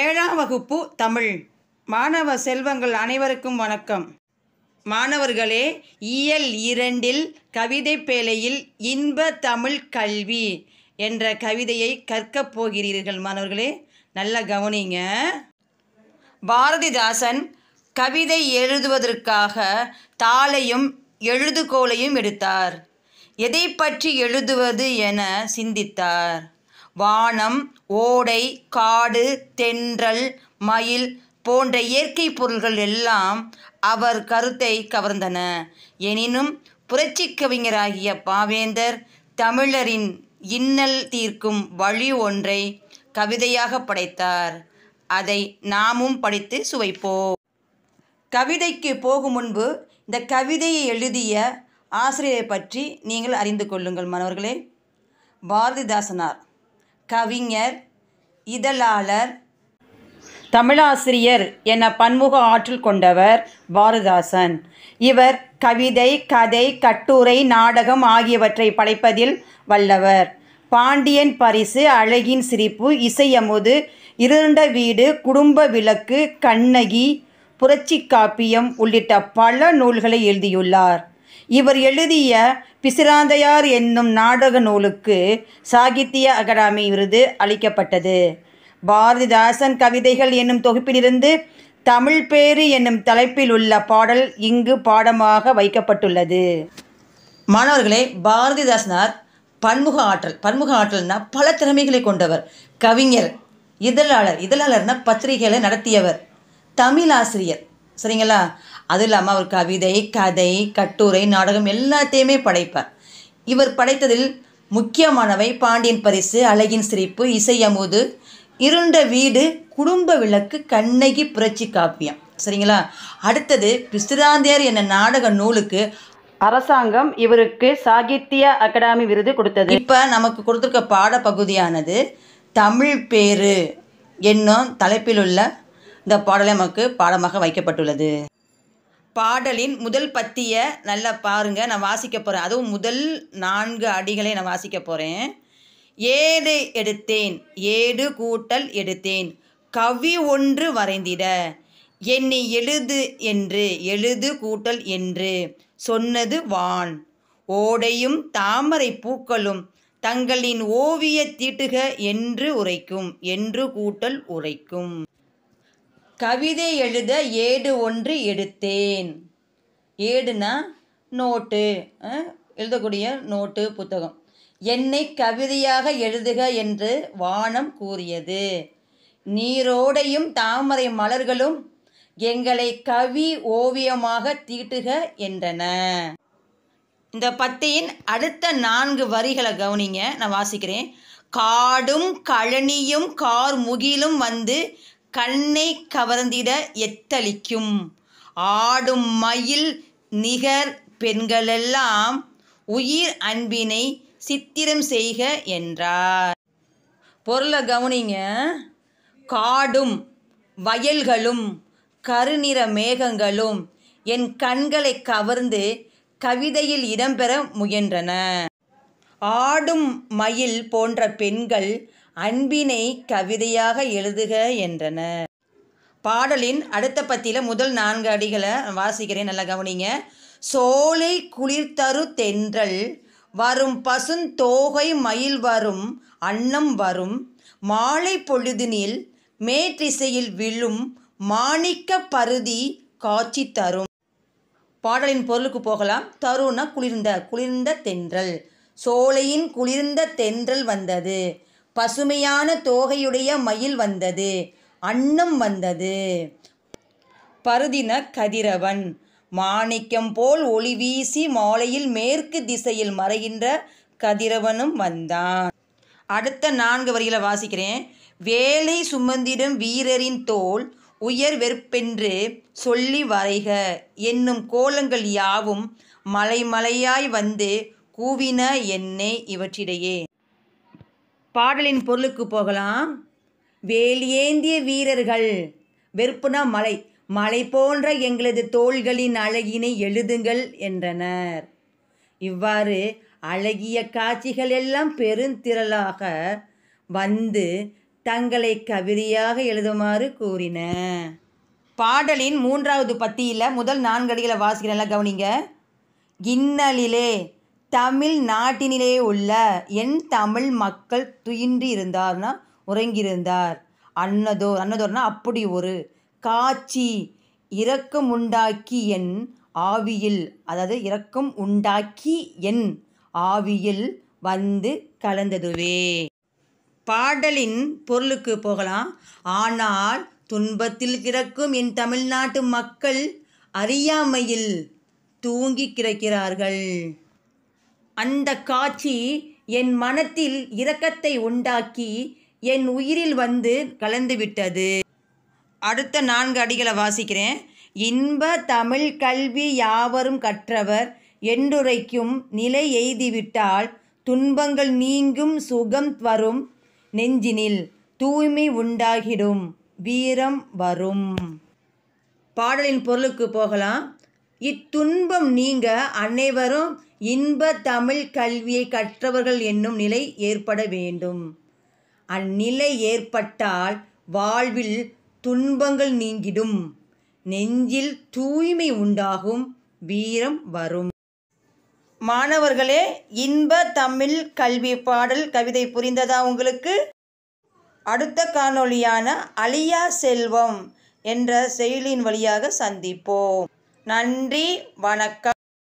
ஏழாம் வகுப்பு தமிழ் மாணவ செல்வங்கள் அனைவருக்கும் வணக்கம் மாணவர்களே இயல் இரண்டில் கவிதை பேழையில் இன்ப தமிழ் கல்வி என்ற கவிதையை கற்கப் போகிறீர்கள் மாணவர்களே நல்லா கவனிங்க பாரதிதாசன் கவிதை எழுதுவதற்காக தாளையும் எழுதுகோலையும் எடுத்தார் எதை பற்றி எழுதுவது என சிந்தித்தார் வானம் ஓடை காடு தென்றல் மயில் போன்ற இயற்கை பொருள்கள் எல்லாம் அவர் கருத்தை கவர்ந்தன எனினும் புரட்சி கவிஞராகிய பாவேந்தர் தமிழரின் இன்னல் தீர்க்கும் வழி ஒன்றை கவிதையாக படைத்தார் அதை நாமும் படித்து சுவைப்போம் கவிதைக்கு போகும் முன்பு இந்த கவிதையை எழுதிய ஆசிரியரை பற்றி நீங்கள் அறிந்து கொள்ளுங்கள் மாணவர்களே பாரதிதாசனார் கவிஞர் இதழாளர் தமிழாசிரியர் என பன்முக ஆற்றல் கொண்டவர் பாரதாசன் இவர் கவிதை கதை கட்டுரை நாடகம் ஆகியவற்றை படைப்பதில் வல்லவர் பாண்டியன் பரிசு அழகின் சிரிப்பு இசையமுது இருண்ட வீடு குடும்ப விளக்கு கண்ணகி புரட்சி காப்பியம் உள்ளிட்ட பல நூல்களை எழுதியுள்ளார் இவர் எழுதிய பிசிராந்தையார் என்னும் நாடக நூலுக்கு சாகித்ய அகாடமி விருது அளிக்கப்பட்டது பாரதிதாசன் கவிதைகள் என்னும் தொகுப்பிலிருந்து தமிழ் பேறு என்னும் தலைப்பில் உள்ள பாடல் இங்கு பாடமாக வைக்கப்பட்டுள்ளது மாணவர்களே பாரதிதாசனார் பன்முக ஆற்றல் பன்முக ஆற்றல்னா பல திறமைகளை கொண்டவர் கவிஞர் இதழாளர் இதழாளர்னா பத்திரிகைகளை நடத்தியவர் தமிழ் ஆசிரியர் சரிங்களா அதுவும் இல்லாமல் அவர் கவிதை கதை கட்டுரை நாடகம் எல்லாத்தையுமே படைப்பார் இவர் படைத்ததில் முக்கியமானவை பாண்டியன் பரிசு அழகின் சிரிப்பு இசை அமுது இருண்ட வீடு குடும்ப விளக்கு கண்ணகி புரட்சி காப்பியம் சரிங்களா அடுத்தது பிசுராந்தியார் என்ன நாடக நூலுக்கு அரசாங்கம் இவருக்கு சாகித்ய அகாடமி விருது கொடுத்தது இப்போ நமக்கு கொடுத்துருக்க பாடப்பகுதியானது தமிழ் பேரு என்னும் தலைப்பில் உள்ள இந்த பாடலை நமக்கு பாடமாக வைக்கப்பட்டுள்ளது பாடலின் முதல் பத்தியை நல்லா பாருங்கள் நான் வாசிக்க போகிறேன் அதுவும் முதல் நான்கு அடிகளை நான் வாசிக்க போகிறேன் ஏதை எடுத்தேன் ஏடு கூட்டல் எடுத்தேன் கவி ஒன்று வரைந்திட என்னை எழுது என்று எழுது கூட்டல் என்று சொன்னது வான் ஓடையும் தாமரை பூக்களும் தங்களின் ஓவிய தீட்டுக என்று உரைக்கும் என்று கூட்டல் உரைக்கும் கவிதை எழுத ஏடு ஒன்று எடுத்தேன் ஏடுனா நோட்டு எழுதக்கூடிய நோட்டு புத்தகம் என்னை கவிதையாக எழுதுக என்று வானம் கூறியது நீரோடையும் தாமரை மலர்களும் எங்களை கவி ஓவியமாக தீட்டுக என்றன இந்த பத்தியின் அடுத்த நான்கு வரிகளை கவனிங்க நான் வாசிக்கிறேன் காடும் கழனியும் கார் முகிலும் வந்து கண்ணை கவர்ந்திட எத்தளிக்கும் ஆடும் மயில் நிகர் பெண்களெல்லாம் உயிர் அன்பினை சித்திரம் செய்க என்றார் பொருளை கவனிங்க காடும் வயல்களும் கருநிற மேகங்களும் என் கண்களை கவர்ந்து கவிதையில் இடம்பெற முயன்றன ஆடும் மயில் போன்ற பெண்கள் அன்பினை கவிதையாக எழுதுக என்றன பாடலின் அடுத்த பத்தியில் முதல் நான்கு அடிகளை வாசிக்கிறேன் நல்லா கவனிங்க சோலை குளிர்தரு தென்றல் வரும் பசுந்தோகை மயில் வரும் அன்னம் வரும் மாலை பொழுதினில் மேற்றிசையில் விழும் மாணிக்க பருதி காட்சி தரும் பாடலின் பொருளுக்கு போகலாம் தருண குளிர்ந்த குளிர்ந்த தென்றல் சோலையின் குளிர்ந்த தென்றல் வந்தது பசுமையான தோகையுடைய மயில் வந்தது அன்னம் வந்தது பருதின கதிரவன் மாணிக்கம் போல் ஒளி வீசி மாலையில் மேற்கு திசையில் மறைகின்ற கதிரவனும் வந்தான் அடுத்த நான்கு வரியில் வாசிக்கிறேன் வேலை சுமந்திடும் வீரரின் தோல் உயர் வெறுப்பென்று சொல்லி வரைக என்னும் கோலங்கள் யாவும் மலைமலையாய் வந்து கூவின என்னை இவற்றிடையே பாடலின் பொருளுக்கு போகலாம் வேல் ஏந்திய வீரர்கள் வெறுப்புனா மலை மலை போன்ற எங்களது தோள்களின் அழகினை எழுதுங்கள் என்றனர் இவ்வாறு அழகிய காட்சிகள் எல்லாம் பெருந்திரளாக வந்து தங்களை கவிதையாக எழுதுமாறு கூறின பாடலின் மூன்றாவது பத்தியில் முதல் நான்கடிகளை வாசிக்கிறேன்ல கவனிங்க கிண்ணலிலே தமிழ் நாட்டினிலே உள்ள என் தமிழ் மக்கள் துயின்றி இருந்தார்னா உறங்கியிருந்தார் அன்னதோர் அன்னதோர்னா அப்படி ஒரு காட்சி இரக்கம் உண்டாக்கி என் ஆவியில் அதாவது இரக்கம் உண்டாக்கி என் ஆவியில் வந்து கலந்ததுவே பாடலின் பொருளுக்கு போகலாம் ஆனால் துன்பத்தில் கிடக்கும் என் தமிழ்நாட்டு மக்கள் அறியாமையில் தூங்கி கிடக்கிறார்கள் அந்த காட்சி என் மனத்தில் இரக்கத்தை உண்டாக்கி என் உயிரில் வந்து கலந்துவிட்டது அடுத்த நான்கு அடிகளை வாசிக்கிறேன் இன்ப தமிழ் கல்வி யாவரும் கற்றவர் என்றுரைக்கும் நிலை எய்திவிட்டால் துன்பங்கள் நீங்கும் சுகம் வரும் நெஞ்சினில் தூய்மை உண்டாகிடும் வீரம் வரும் பாடலின் பொருளுக்கு போகலாம் இத்துன்பம் நீங்க அனைவரும் இன்ப தமிழ் கல்வியை கற்றவர்கள் என்னும் நிலை ஏற்பட வேண்டும் அந்நிலை ஏற்பட்டால் வாழ்வில் துன்பங்கள் நீங்கிடும் நெஞ்சில் தூய்மை உண்டாகும் வீரம் வரும் மாணவர்களே இன்ப தமிழ் கல்வி பாடல் கவிதை புரிந்ததா உங்களுக்கு அடுத்த காணொளியான அழியா செல்வம் என்ற செயலியின் வழியாக சந்திப்போம் நன்றி வணக்கம்